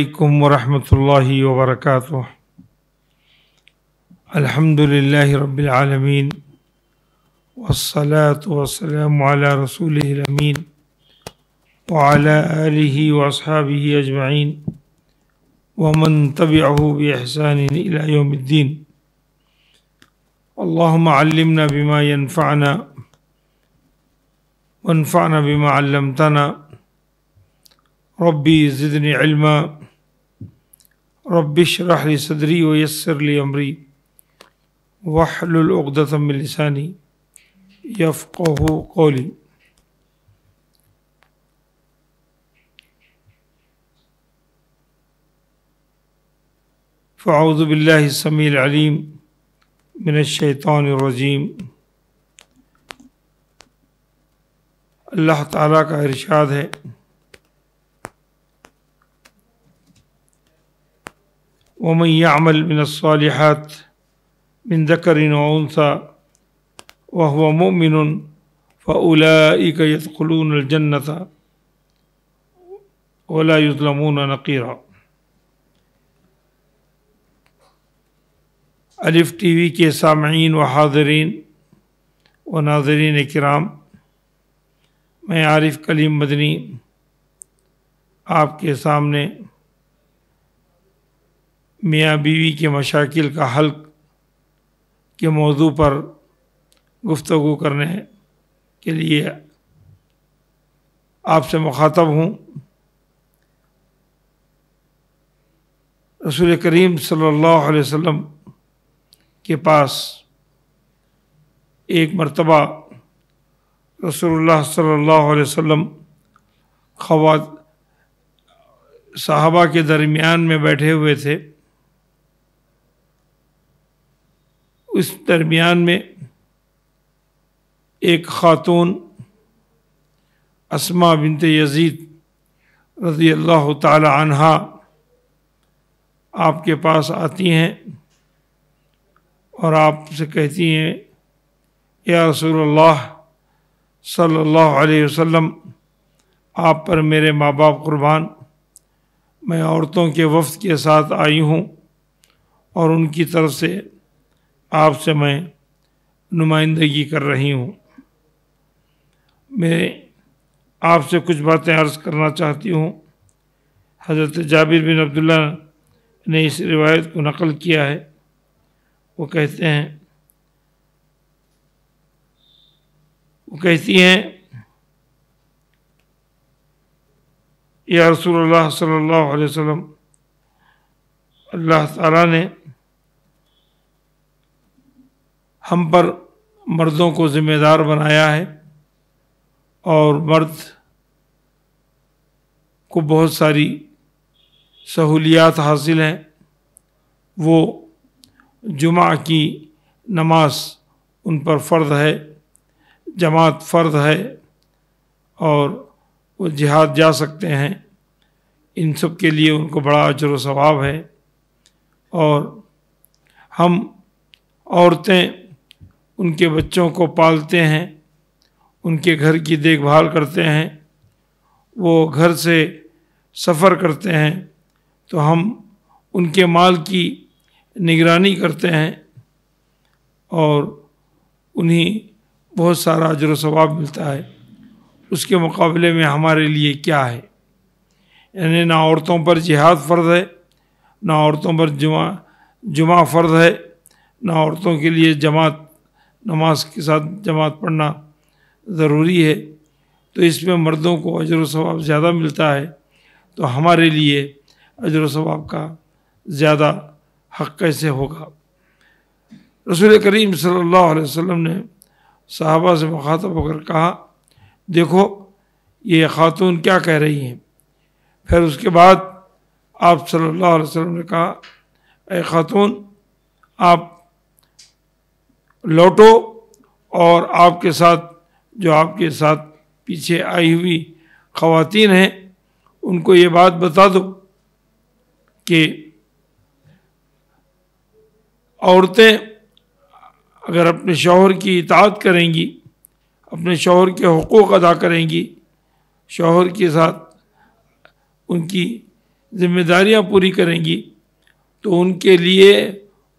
عليكم ورحمة الله وبركاته الحمد لله رب العالمين والصلاة والسلام على رسوله الأمين وعلى آله وأصحابه أجمعين ومن تبعه بإحسان إلى يوم الدين اللهم علمنا بما ينفعنا وانفعنا بما علمتنا ربي زدني علما رب اشرح لي صدري ويسر لي أمري واحلل عقدة من لساني يفقه قولي فأعوذ بالله السميع العليم من الشيطان الرجيم اللہ تعالیٰ کا ارشاد ہے ومن يعمل من الصالحات من ذكر وانثى وهو مؤمن فاولئك يدخلون الجنه ولا يظلمون نقيرا الف ٹی وی کے سامعین و حاضرین و ناظرین کرام میں عارف کلیم مدنی آپ کے سامنے मियाँ बीवी के मशाकिल का हल के मौजू पर गुफ्तगु करने के लिए आपसे मुखातब हूँ रसूल करीम सल्लल्लाहु अलैहि वसल्लम के पास एक मरतबा रसूलुल्लाह सल्लल्लाहु अलैहि वसल्लम खवा सहाबा के दरमियान में बैठे हुए थे उस दरमियान में एक ख़ातून असमा बिनत यजीद रज़ी अल्लाह तहा आपके पास आती हैं और आपसे कहती हैं या रसूलुल्लाह सल्लल्लाहु अलैहि वसल्लम आप पर मेरे माँ बाप क़ुरबान मैं औरतों के वफ़ के साथ आई हूँ और उनकी तरफ से आपसे मैं नुमाइंदगी कर रही हूँ मैं आपसे कुछ बातें अर्ज़ करना चाहती हूँ हज़रत जाबिर बिन अब्दुल्ला ने इस रिवायत को नकल किया है वो कहते हैं वो कहती हैं या रसूल सल्लल्लाहु अलैहि वसल्लम अल्लाह ताला ने हम पर मर्दों को ज़िम्मेदार बनाया है और मर्द को बहुत सारी सहूलियात हासिल हैं वो जुमा की नमाज उन पर फ़र्द है जमात फ़र्द है और वो जिहाद जा सकते हैं इन सब के लिए उनको बड़ा अजर व सवाब है और हम औरतें उनके बच्चों को पालते हैं उनके घर की देखभाल करते हैं वो घर से सफ़र करते हैं तो हम उनके माल की निगरानी करते हैं और उन्हें बहुत सारा अजर सवाब मिलता है उसके मुकाबले में हमारे लिए क्या है यानी ना औरतों पर जिहाद फ़र्द है ना औरतों पर जुमा जुमा फ़र्ज है ना औरतों के लिए जमात नमाज के साथ जमात पढ़ना ज़रूरी है तो इसमें मर्दों को अजर सवाब ज़्यादा मिलता है तो हमारे लिए अजर सवाब का ज़्यादा हक कैसे होगा रसूल करीम सल्लल्लाहु अलैहि वसल्लम ने साहबा से मुखातब होकर कहा देखो ये खातून क्या कह रही हैं फिर उसके बाद आप सल्लल्लाहु अलैहि वसल्लम ने कहा ए खातून आप लौटो और आपके साथ जो आपके साथ पीछे आई हुई खातन हैं उनको ये बात बता दो कि औरतें अगर अपने शोहर की इतात करेंगी अपने शोहर के हकूक़ अदा करेंगी शोहर के साथ उनकी ज़िम्मेदारियां पूरी करेंगी तो उनके लिए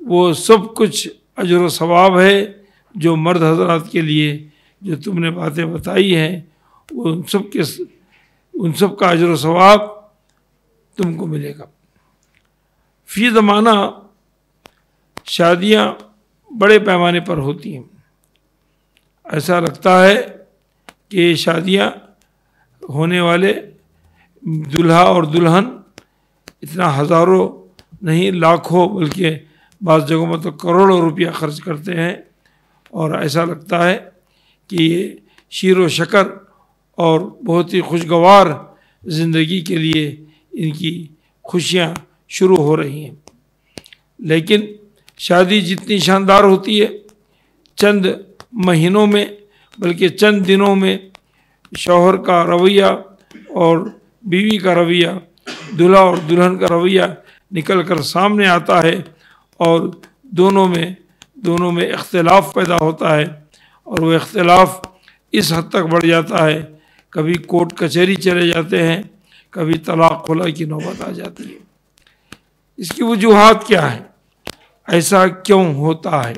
वो सब कुछ अजर सवाब है जो मर्द हजरात के लिए जो तुमने बातें बताई हैं वो उन सब के उन सब का अजर सवाब तुमको मिलेगा फी ज़माना शादियाँ बड़े पैमाने पर होती हैं ऐसा लगता है कि शादियाँ होने वाले दुल्हा और दुल्हन इतना हज़ारों नहीं लाखों बल्कि बाज़ जगहों में तो करोड़ों रुपया खर्च करते हैं और ऐसा लगता है कि ये शीर व शकर और बहुत ही खुशगवार ज़िंदगी के लिए इनकी खुशियाँ शुरू हो रही हैं लेकिन शादी जितनी शानदार होती है चंद महीनों में बल्कि चंद दिनों में शौहर का रवैया और बीवी का रवैया दूल्हा और दुल्हन का रवैया निकल कर सामने आता है और दोनों में दोनों में इख्तलाफ पैदा होता है और वो इख्तलाफ इस हद तक बढ़ जाता है कभी कोर्ट कचहरी चले जाते हैं कभी तलाक खुला की नौबत आ जाती है इसकी वजूहत क्या है ऐसा क्यों होता है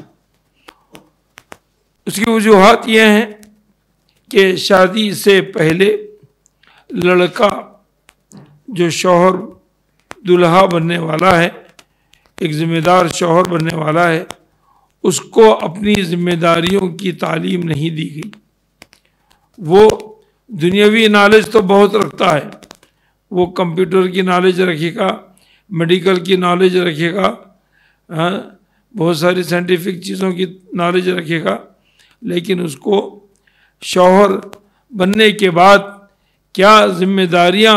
उसकी वजूहत यह हैं कि शादी से पहले लड़का जो शोहर दुल्हा बनने वाला है एक ज़िम्मेदार शोहर बनने वाला है उसको अपनी ज़िम्मेदारियों की तालीम नहीं दी गई वो दुनियावी नॉलेज तो बहुत रखता है वो कंप्यूटर की नॉलेज रखेगा मेडिकल की नॉलेज रखेगा हाँ, बहुत सारी साइंटिफिक चीज़ों की नॉलेज रखेगा लेकिन उसको शौहर बनने के बाद क्या जिम्मेदारियां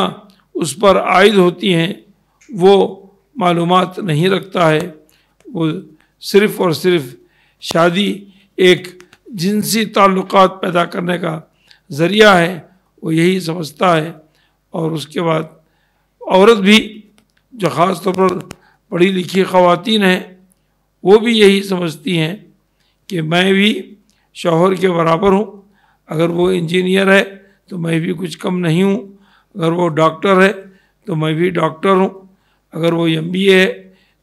उस पर आयद होती हैं वो मालूम नहीं रखता है वो सिर्फ़ और सिर्फ शादी एक जिनसी ताल्लुक़ पैदा करने का ज़रिया है वो यही समझता है और उसके बाद औरत भी जो ख़ास तौर पर पढ़ी लिखी ख़वान हैं वो भी यही समझती हैं कि मैं भी शोहर के बराबर हूँ अगर वो इंजीनियर है तो मैं भी कुछ कम नहीं हूँ अगर वो डॉक्टर है तो मैं भी डॉक्टर हूँ अगर वो एम है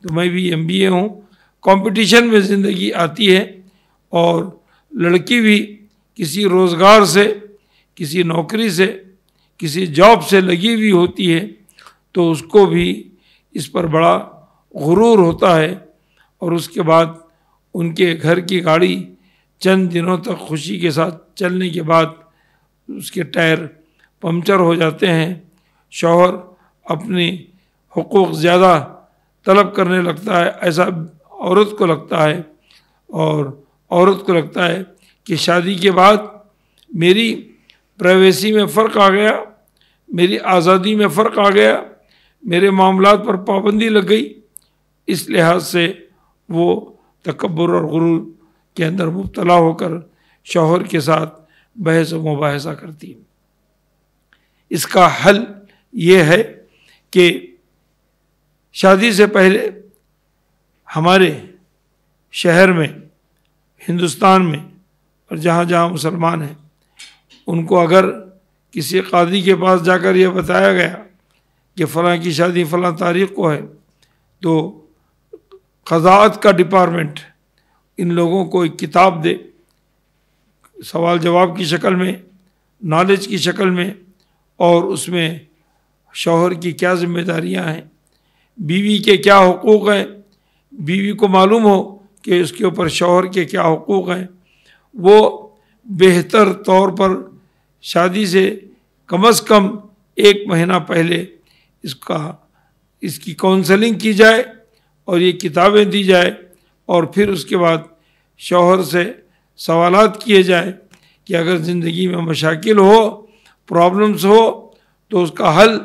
तो मैं भी एम बी हूँ कॉम्पिटिशन में ज़िंदगी आती है और लड़की भी किसी रोज़गार से किसी नौकरी से किसी जॉब से लगी हुई होती है तो उसको भी इस पर बड़ा गुरूर होता है और उसके बाद उनके घर की गाड़ी चंद दिनों तक खुशी के साथ चलने के बाद उसके टायर पंचर हो जाते हैं शौहर अपनी हकूक़ ज़्यादा तलब करने लगता है ऐसा औरत को लगता है और औरत को लगता है कि शादी के बाद मेरी प्राइवेसी में फ़र्क आ गया मेरी आज़ादी में फ़र्क आ गया मेरे मामला पर पाबंदी लग गई इस लिहाज से वो तकबर और गुरू के अंदर मुबतला होकर शोहर के साथ बहस व मुबासा करती है इसका हल ये है कि शादी से पहले हमारे शहर में हिंदुस्तान में और जहाँ जहाँ मुसलमान हैं उनको अगर किसी कादी के पास जाकर यह बताया गया कि फ़लाँ की शादी फ़लाँ तारीख को है तो क़जात का डिपार्टमेंट इन लोगों को एक किताब दे सवाल जवाब की शक्ल में नॉलेज की शक्ल में और उसमें शोहर की क्या जिम्मेदारियां हैं बीवी के क्या हकूक़ हैं बीवी को मालूम हो कि उसके ऊपर शोहर के क्या हकूक़ हैं वो बेहतर तौर पर शादी से कम अज़ कम एक महीना पहले इसका इसकी काउंसलिंग की जाए और ये किताबें दी जाए और फिर उसके बाद शोहर से सवाल किए जाए कि अगर ज़िंदगी में मशाकिल हो प्रॉब्लम्स हो तो उसका हल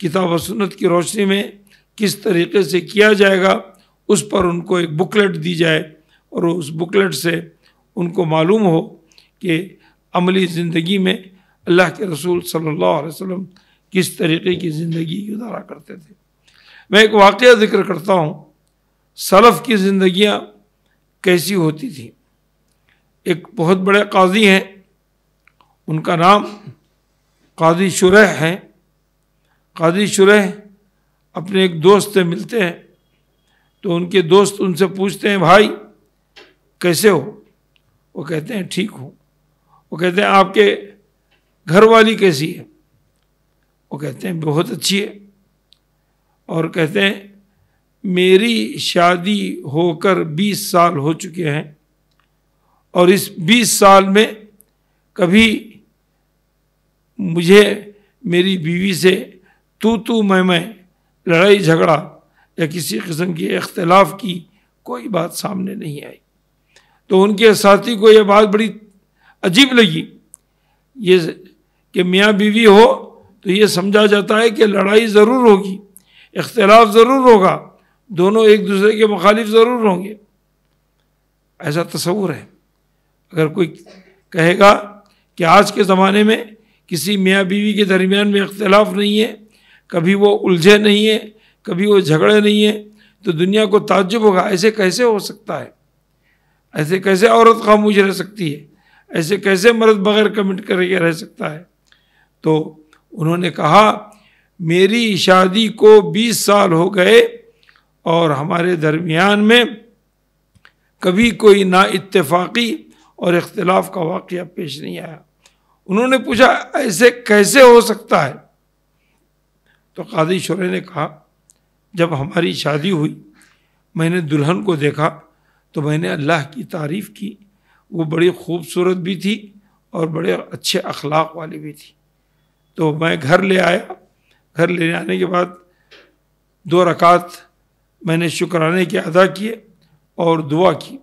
किताब सुन्नत की रोशनी में किस तरीके से किया जाएगा उस पर उनको एक बुकलेट दी जाए और उस बुकलेट से उनको मालूम हो कि अमली ज़िंदगी में अल्लाह के रसूल सल्लल्लाहु अलैहि वसल्लम किस तरीके की ज़िंदगी गुजारा करते थे मैं एक वाक़ ज़िक्र करता हूँ सलफ़ की ज़िंदियाँ कैसी होती थी एक बहुत बड़े काजी हैं उनका नाम काजी शुरह हैं काजी शुरह अपने एक दोस्त से मिलते हैं तो उनके दोस्त उनसे पूछते हैं भाई कैसे हो वो कहते हैं ठीक हूँ वो कहते हैं आपके घर वाली कैसी है वो कहते हैं बहुत अच्छी है और कहते हैं मेरी शादी होकर 20 साल हो चुके हैं और इस 20 साल में कभी मुझे मेरी बीवी से तू तू मैं मैं लड़ाई झगड़ा या किसी किस्म के इख्तलाफ की कोई बात सामने नहीं आई तो उनके साथी को यह बात बड़ी अजीब लगी ये कि मियाँ बीवी हो तो ये समझा जाता है कि लड़ाई ज़रूर होगी इख्तलाफ ज़रूर होगा दोनों एक दूसरे के मुखालिफ ज़रूर होंगे ऐसा तस्वूर है अगर कोई कहेगा कि आज के ज़माने में किसी मियाँ बीवी के दरमियान में इख्तलाफ नहीं है कभी वो उलझे नहीं है कभी वो झगड़े नहीं है तो दुनिया को ताज्जुब होगा ऐसे कैसे हो सकता है ऐसे कैसे औरत खामोश रह सकती है ऐसे कैसे मर्द बगैर कमेंट करके रह सकता है तो उन्होंने कहा मेरी शादी को 20 साल हो गए और हमारे दरमियान में कभी कोई ना इत्तेफाक़ी और इख्तलाफ का वाक़ पेश नहीं आया उन्होंने पूछा ऐसे कैसे हो सकता है तो कादी शुरे ने कहा जब हमारी शादी हुई मैंने दुल्हन को देखा तो मैंने अल्लाह की तारीफ़ की वो बड़ी खूबसूरत भी थी और बड़े अच्छे अखलाक वाली भी थी तो मैं घर ले आया घर ले आने के बाद दो रकात मैंने शुक्राने के अदा किए और दुआ की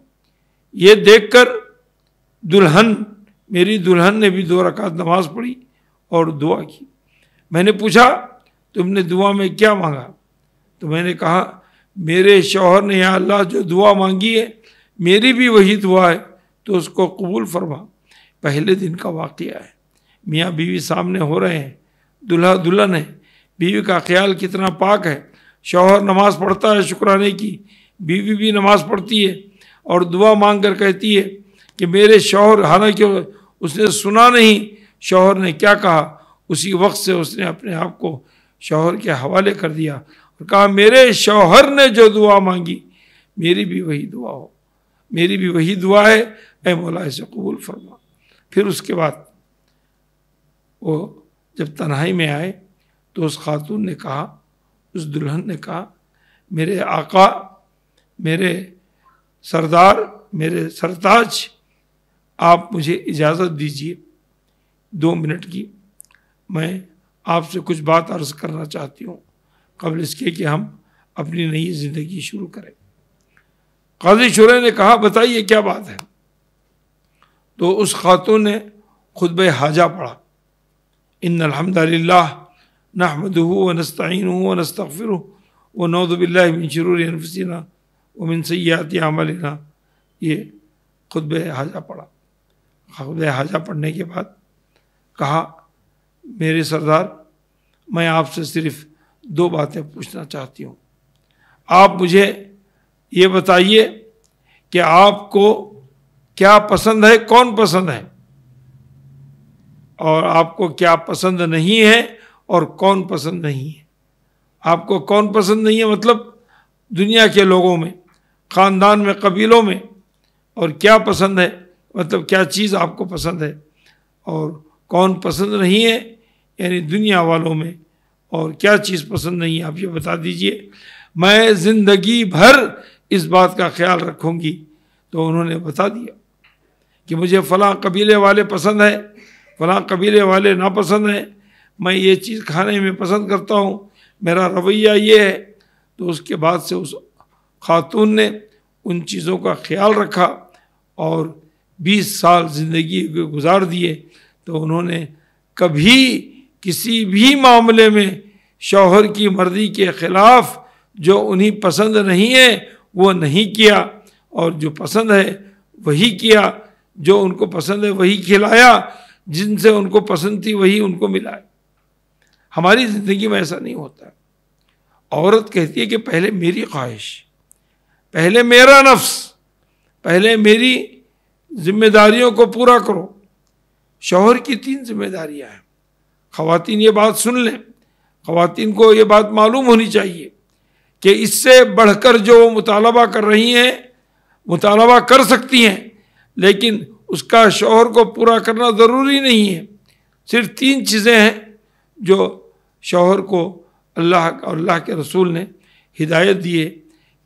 ये देखकर दुल्हन मेरी दुल्हन ने भी दो रकात नमाज़ पढ़ी और दुआ की मैंने पूछा तुमने दुआ में क्या मांगा तो मैंने कहा मेरे शौहर ने यहाँ अल्लाह जो दुआ मांगी है मेरी भी वही दुआ है तो उसको कबूल फरमा पहले दिन का वाक़ है मियाँ बीवी सामने हो रहे हैं दुल्हा दुल्हन है बीवी का ख्याल कितना पाक है शौहर नमाज़ पढ़ता है शुक्राने की बीवी भी नमाज़ पढ़ती है और दुआ मांग कर कहती है कि मेरे शौहर हालांकि उसने सुना नहीं शौहर ने क्या कहा उसी वक्त से उसने अपने आप को शौहर के हवाले कर दिया और कहा मेरे शौहर ने जो दुआ मांगी मेरी भी वही दुआ हो मेरी भी वही दुआ है ए मौला इसे कबूल फरमा फिर उसके बाद वो जब तन्हाई में आए तो उस खातून ने कहा उस दुल्हन ने कहा मेरे आका मेरे सरदार मेरे सरताज आप मुझे इजाज़त दीजिए दो मिनट की मैं आपसे कुछ बात अर्ज करना चाहती हूँ कबल इसके कि हम अपनी नई ज़िंदगी शुरू करें काजी शुरे ने कहा बताइए क्या बात है तो उस खातून ने खुतब हाजा पढ़ा इन अलहमदिल्ला नहमद व नस्तिन व नस्तफ़िर व नौदबिल्लाफसना वो मिन सयात ये खुतब हाजा पढ़ा खुतब हाजा पढ़ने के बाद कहा मेरे सरदार मैं आपसे सिर्फ दो बातें पूछना चाहती हूँ आप मुझे ये बताइए कि आपको क्या पसंद है कौन पसंद है और आपको क्या पसंद नहीं है और कौन पसंद नहीं है आपको कौन पसंद नहीं है मतलब दुनिया के लोगों में ख़ानदान में कबीलों में और क्या पसंद है मतलब क्या चीज़ आपको पसंद है और कौन पसंद नहीं है यानी दुनिया वालों में और क्या चीज़ पसंद नहीं है आप ये बता दीजिए मैं ज़िंदगी भर इस बात का ख्याल रखूँगी तो उन्होंने बता दिया कि मुझे फ़लाँ कबीले वाले पसंद हैं फ़लाँ कबीले वाले नापसंद हैं मैं ये चीज़ खाने में पसंद करता हूँ मेरा रवैया ये है तो उसके बाद से उस खातून ने उन चीज़ों का ख्याल रखा और 20 साल ज़िंदगी गुजार दिए तो उन्होंने कभी किसी भी मामले में शौहर की मर्जी के ख़िलाफ़ जो उन्हें पसंद नहीं है वो नहीं किया और जो पसंद है वही किया जो उनको पसंद है वही खिलाया जिनसे उनको पसंद थी वही उनको मिलाया हमारी ज़िंदगी में ऐसा नहीं होता औरत कहती है कि पहले मेरी ख्वाहिश पहले मेरा नफ्स पहले मेरी जिम्मेदारियों को पूरा करो शोहर की तीन जिम्मेदारियां हैं खातन ये बात सुन लें खातन को ये बात मालूम होनी चाहिए कि इससे बढ़कर जो वो मुतालबा कर रही हैं मुतालबा कर सकती हैं लेकिन उसका शोहर को पूरा करना ज़रूरी नहीं है सिर्फ तीन चीज़ें हैं जो शोहर को अल्लाह और अल्लाह के रसूल ने हिदायत दिए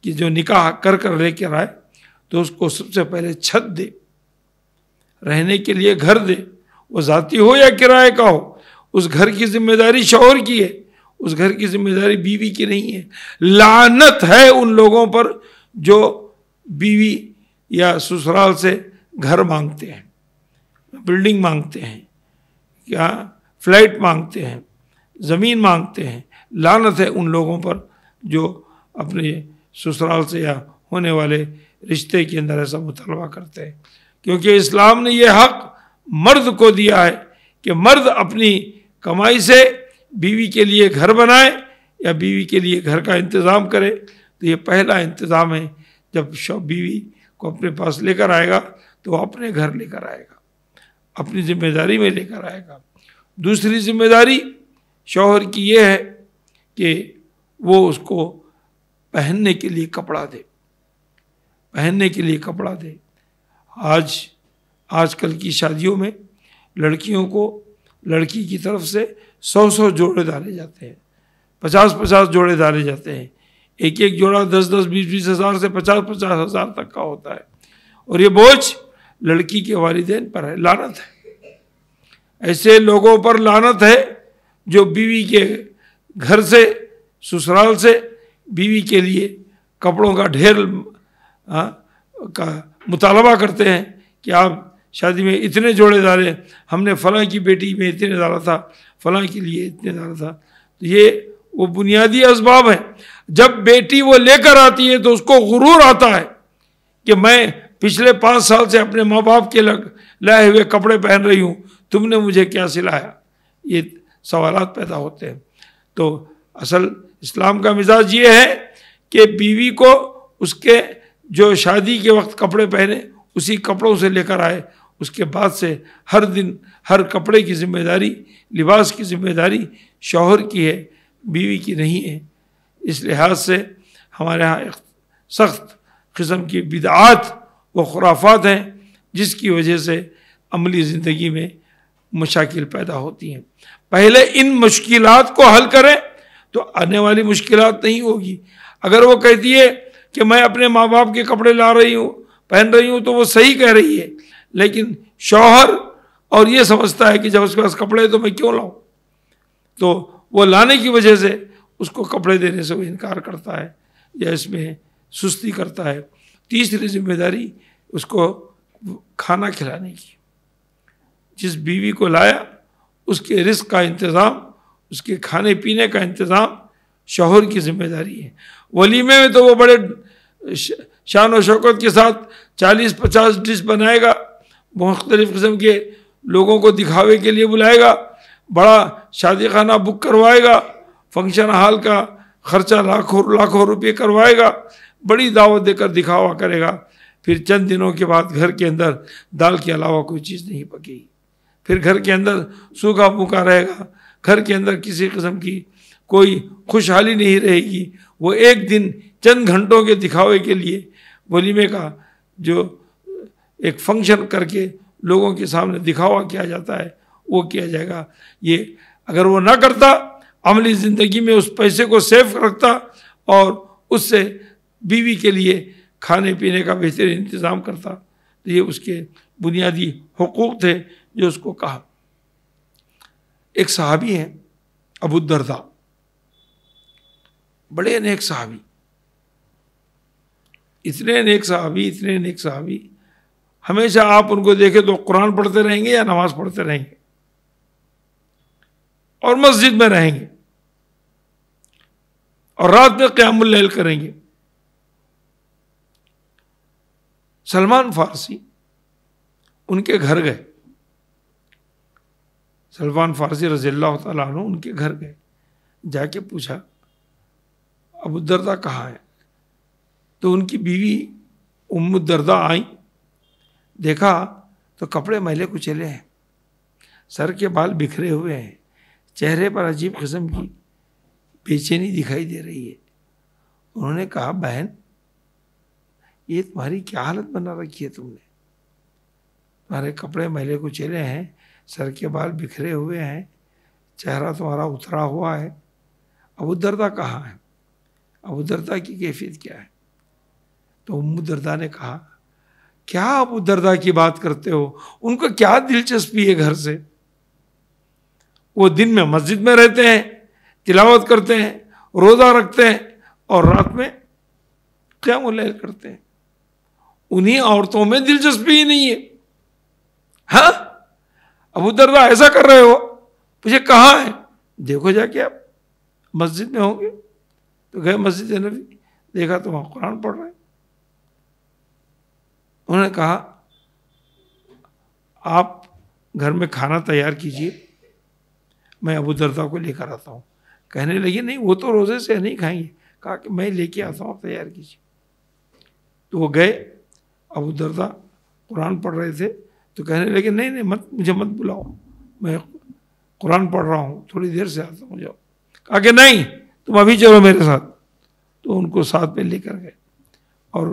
कि जो निकाह कर कर लेकर आए तो उसको सबसे पहले छत दे रहने के लिए घर दे वो ज़ाती हो या किराए का हो उस घर की जिम्मेदारी शोहर की है उस घर की जिम्मेदारी बीवी की नहीं है लानत है उन लोगों पर जो बीवी या ससुराल से घर मांगते हैं बिल्डिंग मांगते हैं या फ्लैट मांगते हैं ज़मीन मांगते हैं लानत है उन लोगों पर जो अपने ससुराल से या होने वाले रिश्ते के अंदर ऐसा मुतालबा करते हैं क्योंकि इस्लाम ने यह हक़ मर्द को दिया है कि मर्द अपनी कमाई से बीवी के लिए घर बनाए या बीवी के लिए घर का इंतज़ाम करे तो ये पहला इंतज़ाम है जब शव बीवी को अपने पास लेकर आएगा तो अपने घर लेकर आएगा अपनी जिम्मेदारी में लेकर आएगा दूसरी जिम्मेदारी शौहर की ये है कि वो उसको पहनने के लिए कपड़ा दे पहनने के लिए कपड़ा दे आज आजकल की शादियों में लड़कियों को लड़की की तरफ से सौ सौ जोड़े डाले जाते हैं पचास पचास जोड़े डाले जाते हैं एक एक जोड़ा दस दस बीस बीस हज़ार से पचास पचास हज़ार तक का होता है और ये बोझ लड़की के वालदेन पर है लानत है ऐसे लोगों पर लानत है जो बीवी के घर से ससुराल से बीवी के लिए कपड़ों का ढेर हाँ, का मुतालबा करते हैं कि आप शादी में इतने जोड़े डाले हमने फलां की बेटी में इतने डाला था फलां के लिए इतने डाला था तो ये वो बुनियादी इसबाब है जब बेटी वो लेकर आती है तो उसको गुरूर आता है कि मैं पिछले पाँच साल से अपने माँ बाप के लग लाए हुए कपड़े पहन रही हूँ तुमने मुझे क्या सिलाया ये सवाल पैदा होते हैं तो असल इस्लाम का मिजाज ये है कि बीवी को उसके जो शादी के वक्त कपड़े पहने उसी कपड़ों से लेकर आए उसके बाद से हर दिन हर कपड़े की जिम्मेदारी लिबास की जिम्मेदारी शौहर की है बीवी की नहीं है इस लिहाज से हमारे यहाँ सख्त किस्म की बिदात व खुराफात हैं जिसकी वजह से अमली ज़िंदगी में मुशाकिल पैदा होती हैं पहले इन मुश्किल को हल करें तो आने वाली मुश्किल नहीं होगी अगर वो कहती है कि मैं अपने माँ बाप के कपड़े ला रही हूँ पहन रही हूँ तो वो सही कह रही है लेकिन शौहर और ये समझता है कि जब उसके पास कपड़े तो मैं क्यों लाऊं तो वो लाने की वजह से उसको कपड़े देने से वो इनकार करता है या इसमें सुस्ती करता है तीसरी जिम्मेदारी उसको खाना खिलाने की जिस बीवी को लाया उसके रिस्क का इंतज़ाम उसके खाने पीने का इंतज़ाम शोहर की जिम्मेदारी है वलीमे में तो वो बड़े शान व शौकत के साथ चालीस पचास डिश बनाएगा मुख्तलिफ़ किस्म के लोगों को दिखावे के लिए बुलाएगा बड़ा शादी खाना बुक करवाएगा फंक्शन हॉल का खर्चा लाखों लाखों रुपये करवाएगा बड़ी दावत देकर दिखावा करेगा फिर चंद दिनों के बाद घर के अंदर दाल के अलावा कोई चीज़ नहीं पकेगी फिर घर के अंदर सूखा फूका रहेगा घर के अंदर किसी किस्म की कोई खुशहाली नहीं रहेगी वो एक दिन चंद घंटों के दिखावे के लिए वलीमे का जो एक फंक्शन करके लोगों के सामने दिखावा किया जाता है वो किया जाएगा ये अगर वो ना करता अमली ज़िंदगी में उस पैसे को सेव रखता और उससे बीवी के लिए खाने पीने का बेहतरीन इंतज़ाम करता तो ये उसके बुनियादी हकूक़ थे जो उसको कहा एक सहाबी हैं अबू बड़े नेक सहाबी इतने नेक सहाबी इतने नेक सहाबी हमेशा आप उनको देखें तो कुरान पढ़ते रहेंगे या नमाज पढ़ते रहेंगे और मस्जिद में रहेंगे और रात में क्यामुल करेंगे सलमान फारसी उनके घर गए सलमान फारसी रजील्ला तु उनके घर गए जाके पूछा अबू कहाँ है तो उनकी बीवी उम्म आई देखा तो कपड़े मैले कुचले हैं सर के बाल बिखरे हुए हैं चेहरे पर अजीब किस्म की बेचैनी दिखाई दे रही है उन्होंने कहा बहन ये तुम्हारी क्या हालत बना रखी है तुमने तुम्हारे कपड़े मैले कुचले हैं सर के बाल बिखरे हुए हैं चेहरा तुम्हारा उतरा हुआ है अब उदरदा कहाँ है अब उदरदा की कैफियत क्या है तो उम्म दरदा ने कहा क्या आप उधरदा की बात करते हो उनको क्या दिलचस्पी है घर से वो दिन में मस्जिद में रहते हैं तिलावत करते हैं रोज़ा रखते हैं और रात में क्या मुलैल करते हैं उन्हीं औरतों में दिलचस्पी ही नहीं है हा? अब उदरदा ऐसा कर रहे हो मुझे कहाँ है देखो जाके आप मस्जिद में होंगे तो गए मस्जिद नबी देखा तो वहां कुरान पढ़ रहे उन्होंने कहा आप घर में खाना तैयार कीजिए मैं अबू दरदा को लेकर आता हूँ कहने लगे नहीं वो तो रोज़े से नहीं खाएंगे कहा कि मैं लेके आता हूँ आप तैयार कीजिए तो वो गए अबू दरदा कुरान पढ़ रहे थे तो कहने लगे नहीं नहीं मत मुझे मत बुलाओ मैं कुरान पढ़ रहा हूँ थोड़ी देर से आता हूँ जाओ कहा कि नहीं तुम अभी चलो मेरे साथ तो उनको साथ में लेकर गए और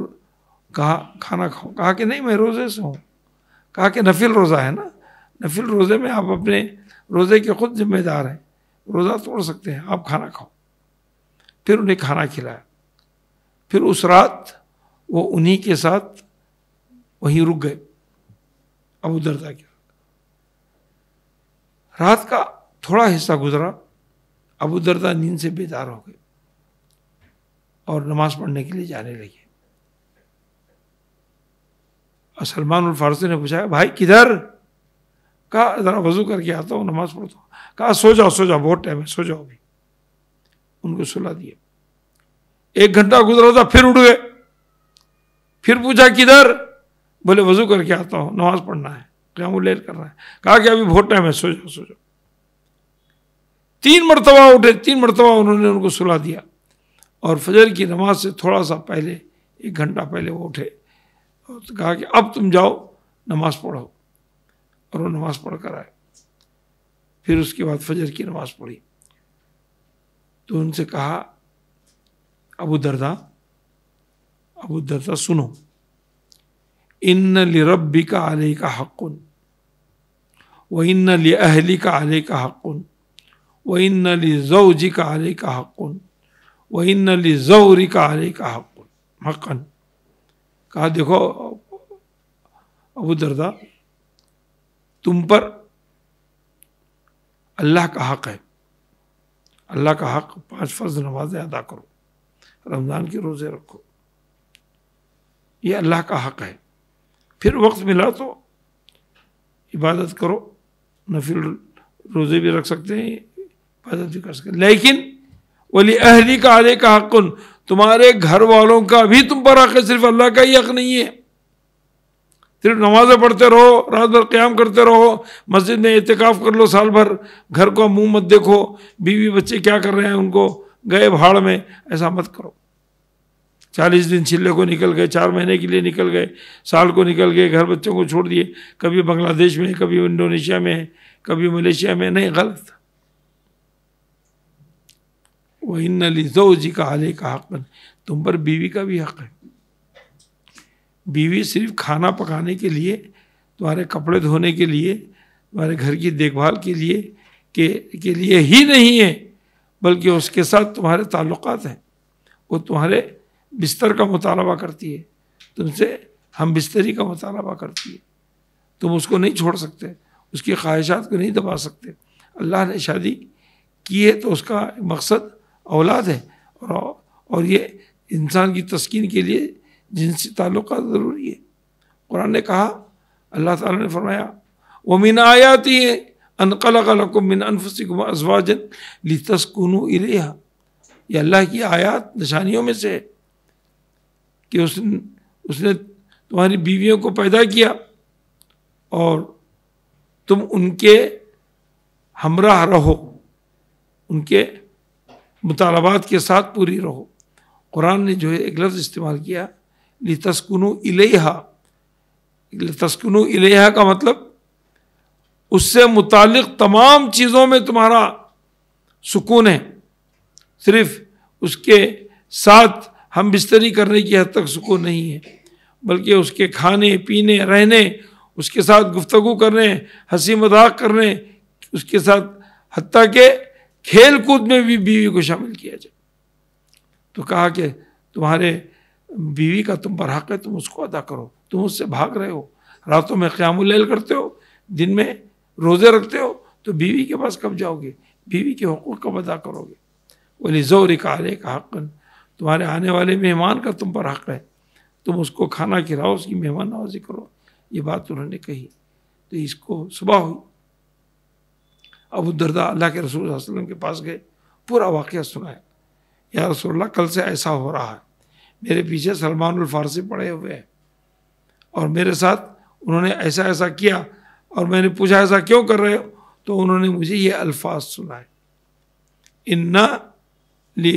कहा खाना खाओ कहा कि नहीं मैं रोज़े से हूँ कहा कि नफिल रोज़ा है ना नफिल रोज़े में आप अपने रोज़े के खुद जिम्मेदार हैं रोज़ा तोड़ सकते हैं आप खाना खाओ फिर उन्हें खाना खिलाया फिर उस रात वो उन्हीं के साथ वहीं रुक गए अब उधरता के रात का थोड़ा हिस्सा गुजरा अब उधरता नींद से बेदार हो गए और नमाज पढ़ने के लिए जाने लगे और सलमान फारसी ने पूछा भाई किधर कहा ज़रा वजू करके आता हूँ नमाज़ पढ़ता हूँ कहा सो जाओ सो जाओ बहुत टाइम है सो जाओ अभी उनको सुला दिए एक घंटा गुजरा था फिर उठ गए फिर पूछा किधर बोले वजू करके आता हूँ नमाज पढ़ना है क्या क्यामुलेर करना है कहा कि अभी बहुत टाइम है सो जाओ सो जाओ तीन मरतबा उठे तीन मरतबा उन्होंने उनको सुला दिया और फजर की नमाज से थोड़ा सा पहले एक घंटा पहले वो उठे और तो कहा कि अब तुम जाओ नमाज पढ़ो और वो नमाज पढ़ कर आए फिर उसके बाद फजर की नमाज पढ़ी तो उनसे कहा अबू दरदा अबू दरदा सुनो इन लिरबी का आले का हक्न व इन अहली का आले का हक्न व इन जऊ जी का आले का हक्न व इन जऊरी का आले का हक्न हकन कहा देखो अबू दरदा तुम पर अल्लाह का हक है अल्लाह का हक पांच फर्ज नमाजें अदा करो रमज़ान के रोज़े रखो ये अल्लाह का हक है फिर वक्त मिला तो इबादत करो नफिल रोज़े भी रख सकते हैं इबादत भी कर सकते लेकिन वली अहली का आले का हक तुम्हारे घर वालों का भी तुम पर हक है सिर्फ अल्लाह का ही हक नहीं है सिर्फ नमाजें पढ़ते रहो रात भर क्याम करते रहो मस्जिद में एहतिकाफ कर लो साल भर घर को मुंह मत देखो बीवी बच्चे क्या कर रहे हैं उनको गए भाड़ में ऐसा मत करो चालीस दिन छिल्ले को निकल गए चार महीने के लिए निकल गए साल को निकल गए घर बच्चों को छोड़ दिए कभी बांग्लादेश में कभी इंडोनेशिया में कभी मलेशिया में नहीं गलत था इन लिजो जी का आले का हक तुम पर बीवी का भी हक है बीवी सिर्फ खाना पकाने के लिए तुम्हारे कपड़े धोने के लिए तुम्हारे घर की देखभाल के लिए के के लिए ही नहीं है बल्कि उसके साथ तुम्हारे ताल्लुक हैं वो तुम्हारे बिस्तर का मुतालबा करती है तुमसे हम बिस्तरी का मुतालबा करती है तुम उसको नहीं छोड़ सकते उसकी ख्वाहिशात को नहीं दबा सकते अल्लाह ने शादी की है तो उसका मकसद औलाद है और और ये इंसान की तस्किन के लिए जिनसी ताल्लुक ज़रूरी है कुरान ने कहा अल्लाह ताला ने फरमाया वो मिन आयाती है अनकलकलकुम मिन अनफसिकुम अजवाजन लितस्कुनु इलेहा ये अल्लाह की आयात निशानियों में से है कि उस उसने तुम्हारी बीवियों को पैदा किया और तुम उनके हमरा रहो उनके मुतालबात के साथ पूरी रहो कुरान ने जो है एक लफ्ज़ इस्तेमाल किया ली तस्कुन इलेहा तस्कुन इलेहा का मतलब उससे मुतालिक तमाम चीज़ों में तुम्हारा सुकून है सिर्फ उसके साथ हम बिस्तरी करने की हद तक सुकून नहीं है बल्कि उसके खाने पीने रहने उसके साथ गुफ्तगु करने हंसी मजाक करने उसके साथ हती के खेल कूद में भी बीवी को शामिल किया जाए तो कहा कि तुम्हारे बीवी का तुम पर हक है तुम उसको अदा करो तुम उससे भाग रहे हो रातों में क्यामुल करते हो दिन में रोज़े रखते हो तो बीवी के पास कब जाओगे बीवी के हकूक कब अदा करोगे बोले ज़ोर का का हक तुम्हारे आने वाले मेहमान का तुम पर हक है तुम उसको खाना खिलाओ उसकी मेहमान नवाजी करो ये बात उन्होंने कही तो इसको सुबह हुई अबू दरदा अल्लाह के रसूल वसलम के पास गए पूरा वाक़ सुनाया या रसोल्ला कल से ऐसा हो रहा है मेरे पीछे सलमान अलफारसी पड़े हुए हैं और मेरे साथ उन्होंने ऐसा ऐसा किया और मैंने पूछा ऐसा क्यों कर रहे हो तो उन्होंने मुझे ये अल्फाज सुनाए इन्ना ली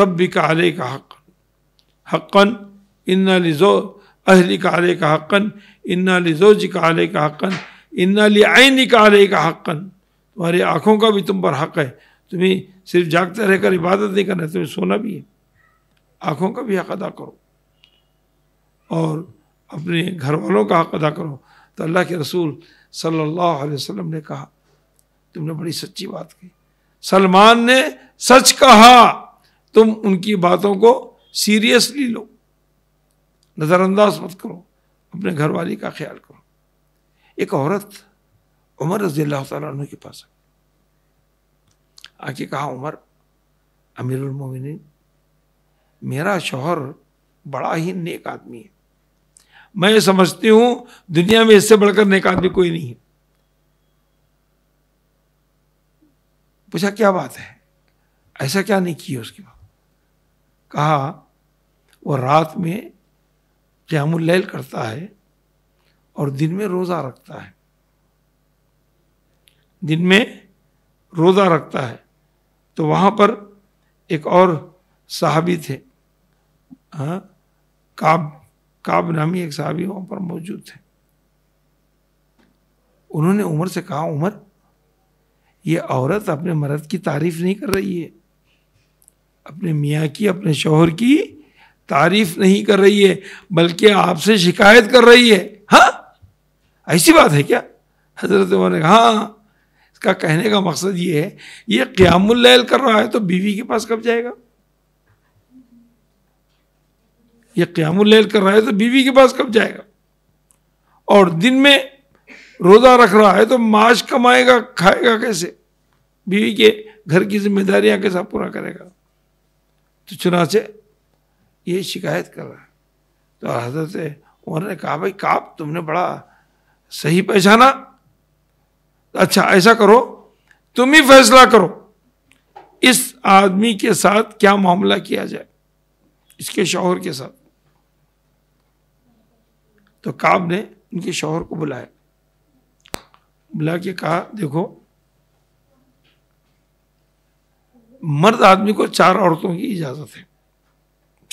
रब का आले का हक हक़न इन्ना लिजो अहली का आले का हक़न इन्ना जो जी का आले का हक़न इन्ना ली आइनी का आले का हक़न तुम्हारी आँखों का भी तुम पर हक है तुम्हें सिर्फ जागते रहकर इबादत नहीं करना तुम्हें सोना भी है आँखों का भी हक अदा करो और अपने घर वालों का हक अदा करो तो अल्लाह के रसूल सल्लल्लाहु अलैहि वसल्लम ने कहा तुमने बड़ी सच्ची बात की सलमान ने सच कहा तुम उनकी बातों को सीरियसली लो नज़रअंदाज मत करो अपने घरवाली का ख्याल करो एक औरत उमर रजी अल्लाह तु के पास आके कहा उमर अमीरमिन मेरा शोहर बड़ा ही नेक आदमी है मैं समझती हूँ दुनिया में इससे बढ़कर नेक आदमी कोई नहीं है पूछा क्या बात है ऐसा क्या नहीं किया उसके बाद कहा वो रात में क्यामुल करता है और दिन में रोज़ा रखता है दिन में रोज़ा रखता है तो वहाँ पर एक और साहबी थे हाँ काब काब नामी एक साहबी वहाँ पर मौजूद थे उन्होंने उमर से कहा उमर ये औरत अपने मर्द की तारीफ नहीं कर रही है अपने मियाँ की अपने शोहर की तारीफ नहीं कर रही है बल्कि आपसे शिकायत कर रही है हाँ ऐसी बात है क्या हजरत उमर ने कहा हाँ का कहने का मकसद ये है ये क्यामुल्लैल कर रहा है तो बीवी के पास कब जाएगा ये क्यामुल्लैल कर रहा है तो बीवी के पास कब जाएगा और दिन में रोज़ा रख रहा है तो माश कमाएगा खाएगा कैसे बीवी के घर की जिम्मेदारियां कैसा पूरा करेगा तो चुनाचे ये शिकायत कर रहा है तो हजरत उन्होंने कहा भाई काप तुमने बड़ा सही पहचाना अच्छा ऐसा करो तुम ही फैसला करो इस आदमी के साथ क्या मामला किया जाए इसके शौहर के साथ तो काब ने उनके शौहर को बुलाया बुला के कहा देखो मर्द आदमी को चार औरतों की इजाज़त है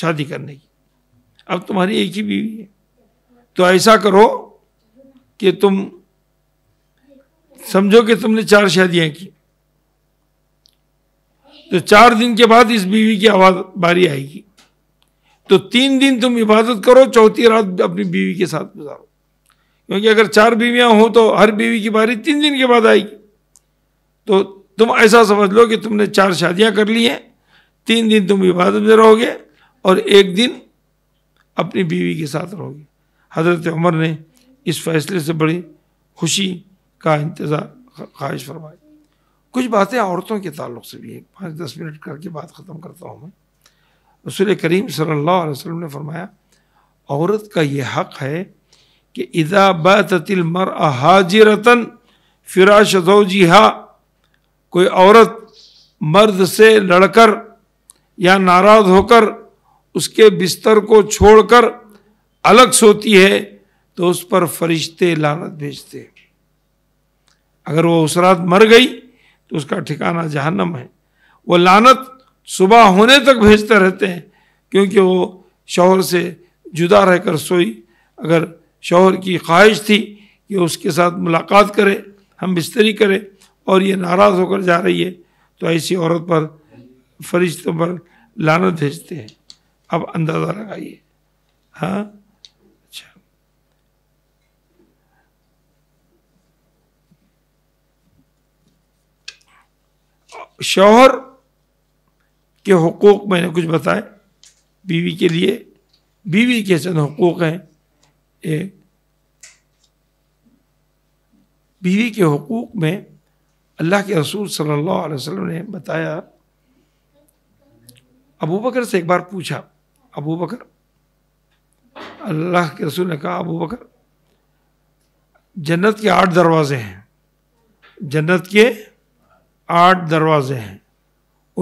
शादी करने की अब तुम्हारी एक ही बीवी है तो ऐसा करो कि तुम समझो कि तुमने चार शादियां की तो चार दिन के बाद इस बीवी की आवाज बारी आएगी तो तीन दिन तुम इबादत करो चौथी रात अपनी बीवी के साथ गुजारो क्योंकि अगर चार बीवियां हो तो हर बीवी की बारी तीन दिन के बाद आएगी तो तुम ऐसा समझ लो कि तुमने चार शादियां कर ली हैं तीन दिन तुम इबादत में रहोगे और एक दिन अपनी बीवी के साथ रहोगे हज़रत उमर ने इस फैसले से बड़ी खुशी का इंतज़ार ख्वाहिश फरमाई कुछ बातें औरतों के ताल्लुक से भी हैं पाँच दस मिनट करके बात ख़त्म करता हूँ मैं रसूल करीम सल्लल्लाहु अलैहि वसल्लम ने फरमाया औरत का ये हक़ है कि इजा बतिल मर हाजिरतन फिराश जिहा कोई औरत मर्द से लड़कर या नाराज़ होकर उसके बिस्तर को छोड़कर अलग सोती है तो उस पर फरिश्ते लानत भेजते हैं अगर वो उस रात मर गई तो उसका ठिकाना जहन्नम है वो लानत सुबह होने तक भेजते रहते हैं क्योंकि वो शोहर से जुदा रहकर सोई अगर शोहर की ख्वाहिश थी कि उसके साथ मुलाकात करे हम बिस्तरी करें और ये नाराज़ होकर जा रही है तो ऐसी औरत पर फरिश्तों पर लानत भेजते हैं अब अंदाज़ा लगाइए हाँ शोहर के हकूक़ मैंने कुछ बताए बीवी के लिए बीवी के चंद हकूक़ हैं ए, बीवी के हकूक़ में अल्लाह के रसूल सल्लल्लाहु अलैहि वसल्लम ने बताया अबू बकर से एक बार पूछा अबू बकर अल्लाह के रसूल ने कहा अबू बकर जन्नत के आठ दरवाजे हैं जन्नत के आठ दरवाजे हैं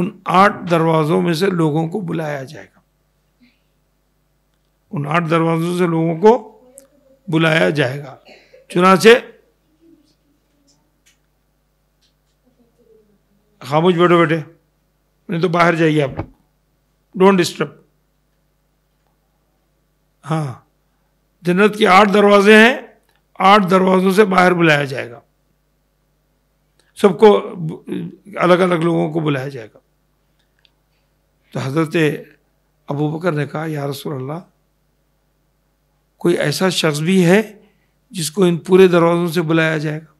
उन आठ दरवाजों में से लोगों को बुलाया जाएगा उन आठ दरवाजों से लोगों को बुलाया जाएगा चुनाचे खामोश बैठो बेटे नहीं तो बाहर जाइए आप डोंट डिस्टर्ब हाँ जन्नत के आठ दरवाजे हैं आठ दरवाजों से बाहर बुलाया जाएगा सबको अलग अलग लोगों को बुलाया जाएगा तो हज़रत अबू बकर ने कहा या रसूल अल्लाह कोई ऐसा शख्स भी है जिसको इन पूरे दरवाज़ों से बुलाया जाएगा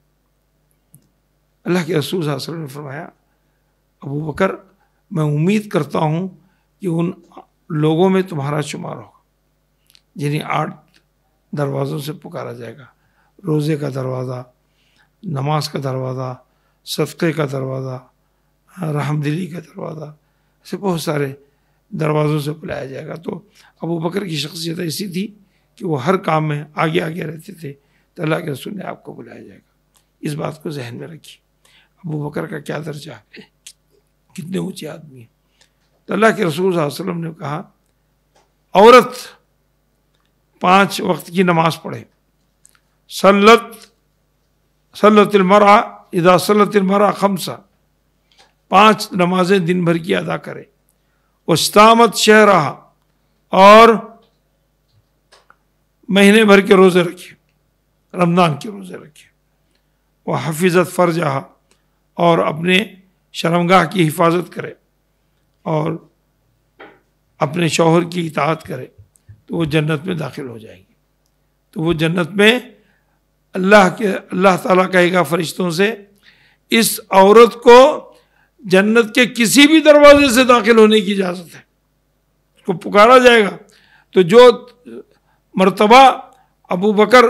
अल्लाह के रसूल वसल्लम ने फरमाया अबू बकर मैं उम्मीद करता हूँ कि उन लोगों में तुम्हारा शुमार होगा जिन्हें आठ दरवाज़ों से पुकारा जाएगा रोज़े का दरवाज़ा नमाज का दरवाज़ा सदक़े का दरवाज़ा रहमदिली का दरवाज़ा ऐसे बहुत सारे दरवाज़ों से बुलाया जाएगा तो अबू बकर की शख्सियत ऐसी थी कि वो हर काम में आगे आगे रहते थे तो अल्लाह के रसूल ने आपको बुलाया जाएगा इस बात को जहन में रखिए अबू बकर का क्या दर्जा है कितने ऊँचे आदमी हैं तो अल्लाह के रसूल वसम ने कहा औरत पाँच वक्त की नमाज़ पढ़े सल्लत सल्लतमरा मरा खमसा पांच नमाजें दिन भर की अदा करे उस्तामत शह रहा और महीने भर के रोज़े रखे रमज़ान के रोज़े रखे वह हफिज़त रहा और अपने शर्मगाह की हिफाजत करे और अपने शौहर की इतात करे तो वो जन्नत में दाखिल हो जाएंगे तो वो जन्नत में अल्लाह के अल्लाह ताला कहेगा फरिश्तों से इस औरत को जन्नत के किसी भी दरवाजे से दाखिल होने की इजाज़त है उसको पुकारा जाएगा तो जो मर्तबा अबू बकर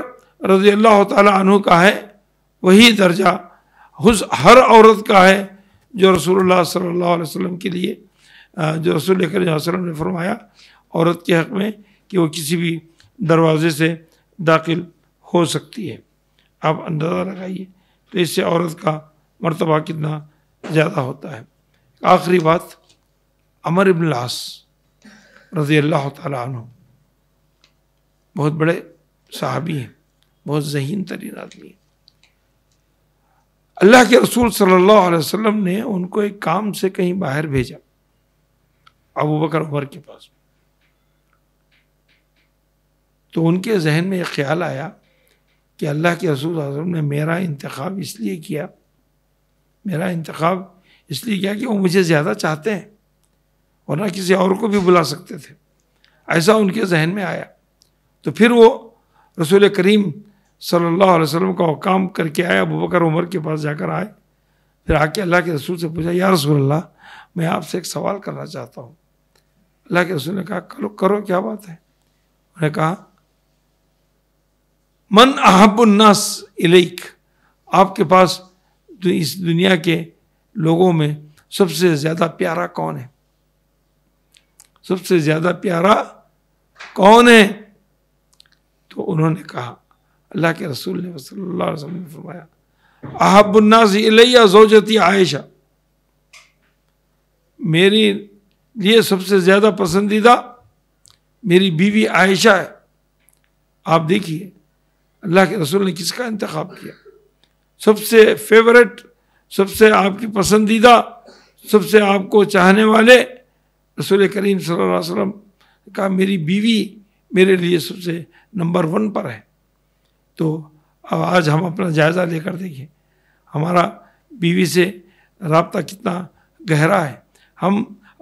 रजी अल्लाह तु का है वही दर्जा हुस हर औरत का है जो रसूलुल्लाह सल्लल्लाहु अलैहि वसल्लम के लिए जो रसूल वसल्लम ने फरमाया औरत के हक़ में कि वो किसी भी दरवाजे से दाखिल हो सकती है आप अंदाज़ा लगाइए तो इससे औरत का मरतबा कितना ज़्यादा होता है आखिरी बात अमर इबन लास रज़ी अल्लाह तु बहुत बड़े साहबी हैं बहुत जहीन तरीन आदमी हैं अल्लाह के रसूल सल्लल्लाहु अलैहि वसल्लम ने उनको एक काम से कहीं बाहर भेजा अबू बकर उमर के पास तो उनके जहन में यह ख्याल आया कि अल्लाह के रसूल आजम ने मेरा इंतखब इसलिए किया मेरा इंतखब इसलिए किया कि वो मुझे ज़्यादा चाहते हैं वरना किसी और को भी बुला सकते थे ऐसा उनके जहन में आया तो फिर वो रसूल करीम सल्ला वसलम का काम करके आए अब बकर उमर के पास जाकर आए फिर आके अल्लाह के रसूल से पूछा या रसूल अल्लाह मैं आपसे एक सवाल करना चाहता हूँ अल्लाह के रसूल ने कहा करो करो क्या बात है उन्होंने कहा मन अहबुन्नास इलेक आपके पास इस दुनिया के लोगों में सबसे ज़्यादा प्यारा कौन है सबसे ज़्यादा प्यारा कौन है तो उन्होंने कहा अल्लाह के रसूल ने वसल्लम ने फरमाया अहबुन्नास इलैया जोजती आयशा मेरी लिए सबसे ज़्यादा पसंदीदा मेरी बीवी आयशा है आप देखिए अल्लाह के रसूल ने किसका इंतखब किया सबसे फेवरेट सबसे आपकी पसंदीदा सबसे आपको चाहने वाले रसूल करीम सल्लम वसल्लम का मेरी बीवी मेरे लिए सबसे नंबर वन पर है तो अब आज हम अपना जायज़ा लेकर देखें हमारा बीवी से रबता कितना गहरा है हम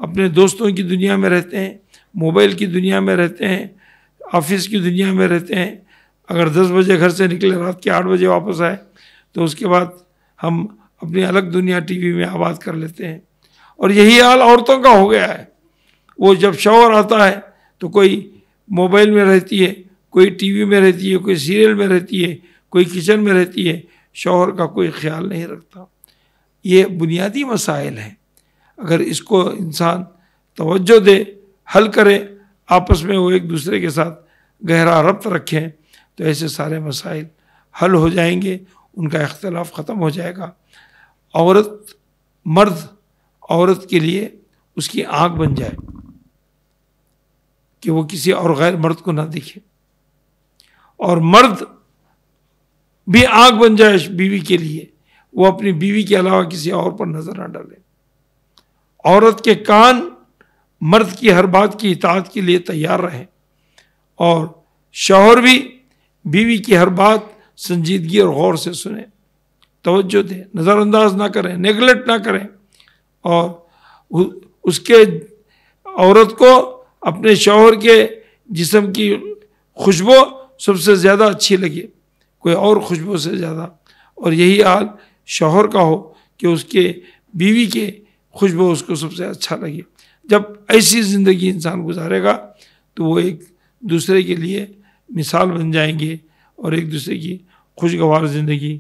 अपने दोस्तों की दुनिया में रहते हैं मोबाइल की दुनिया में रहते हैं ऑफिस की दुनिया में रहते हैं अगर दस बजे घर से निकले रात के आठ बजे वापस आए तो उसके बाद हम अपनी अलग दुनिया टीवी में आबाद कर लेते हैं और यही हाल औरतों का हो गया है वो जब शौहर आता है तो कोई मोबाइल में रहती है कोई टीवी में रहती है कोई सीरियल में रहती है कोई किचन में रहती है शोहर का कोई ख्याल नहीं रखता ये बुनियादी मसाइल हैं अगर इसको इंसान तवज्जो दे हल करे आपस में वो एक दूसरे के साथ गहरा रब्त रखें तो ऐसे सारे मसाइल हल हो जाएंगे उनका इख्तलाफ ख़त्म हो जाएगा औरत मर्द औरत के लिए उसकी आँख बन जाए कि वो किसी और गैर मर्द को ना दिखे और मर्द भी आँख बन जाए बीवी के लिए वो अपनी बीवी के अलावा किसी और पर नज़र ना डाले औरत के कान मर्द की हर बात की इतात के लिए तैयार रहें और शौहर भी बीवी की हर बात संजीदगी और गौर से सुने तोज्जो दें नज़रअंदाज ना करें नेगलेक्ट ना करें और उसके औरत को अपने शोहर के जिसम की खुशबू सबसे ज़्यादा अच्छी लगे कोई और खुशबू से ज़्यादा और यही हाल शोहर का हो कि उसके बीवी के खुशबू उसको सबसे अच्छा लगे जब ऐसी ज़िंदगी इंसान गुजारेगा तो वो एक दूसरे के लिए मिसाल बन जाएंगे और एक दूसरे की खुशगवार ज़िंदगी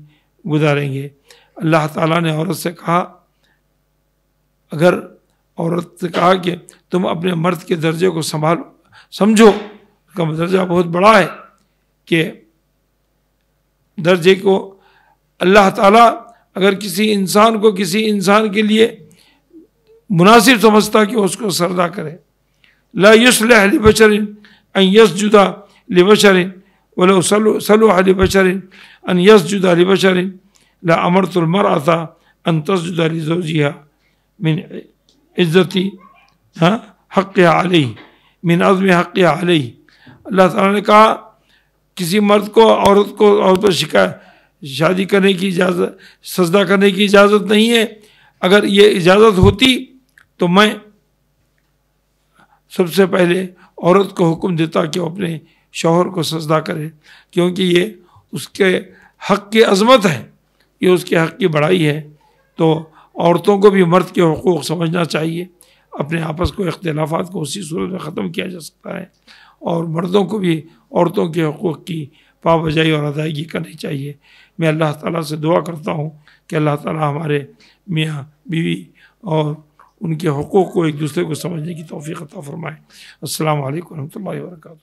गुजारेंगे अल्लाह ताला ने औरत से कहा अगर औरत से कहा कि तुम अपने मर्द के दर्जे को संभाल समझो उसका दर्जा बहुत बड़ा है कि दर्जे को अल्लाह ताला अगर किसी इंसान को किसी इंसान के लिए मुनासिब समझता कि उसको सरदा करे ला युसल बचर यस जुदा लिबशर वलो सलो सलोह लिबशर अन यसजुदा लिबशर ला अमरतुलमर आता अन तस्जुदा लिजोजिया मिन इज्जती हाँ हक़ आली मिन अज़म हक़ आली अल्लाह ताला ने कहा किसी मर्द को औरत को औरत पर शिकायत शादी करने की इजाज़त सजदा करने की इजाज़त नहीं है अगर ये इजाज़त होती तो मैं सबसे पहले औरत को हुक्म देता कि वो अपने शोहर को सजदा करे क्योंकि ये उसके हक की अजमत है ये उसके हक की बड़ाई है तो औरतों को भी मर्द के हकूक़ समझना चाहिए अपने आपस को इख्तलाफा को उसी सूरत में ख़त्म किया जा सकता है और मर्दों को भी औरतों के हकूक़ की पाबजाई और अदायगी करनी चाहिए मैं अल्लाह ताला से दुआ करता हूँ कि अल्लाह ताला हमारे मियाँ बीवी और उनके हकूक़ को एक दूसरे को समझने की तोफ़ी अता फ़रमाएँ असल वरहमल वर्का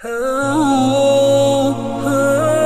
啊。